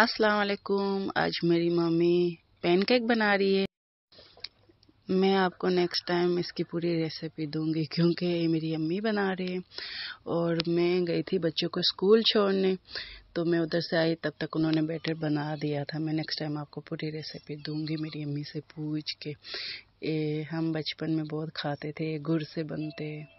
अस्सलाम वालेकुम आज मेरी मम्मी पैनकेक बना रही है मैं आपको नेक्स्ट टाइम इसकी पूरी रेसिपी दूंगी क्योंकि ये मेरी अम्मी बना रही है और मैं गई थी बच्चों को स्कूल छोड़ने तो मैं उधर से आई तब तक उन्होंने बैटर बना दिया था मैं नेक्स्ट टाइम आपको पूरी रेसिपी दूंगी मेरी अम्मी से पूछ के ए, हम बचपन में बहुत खाते थे गुड़ से बनते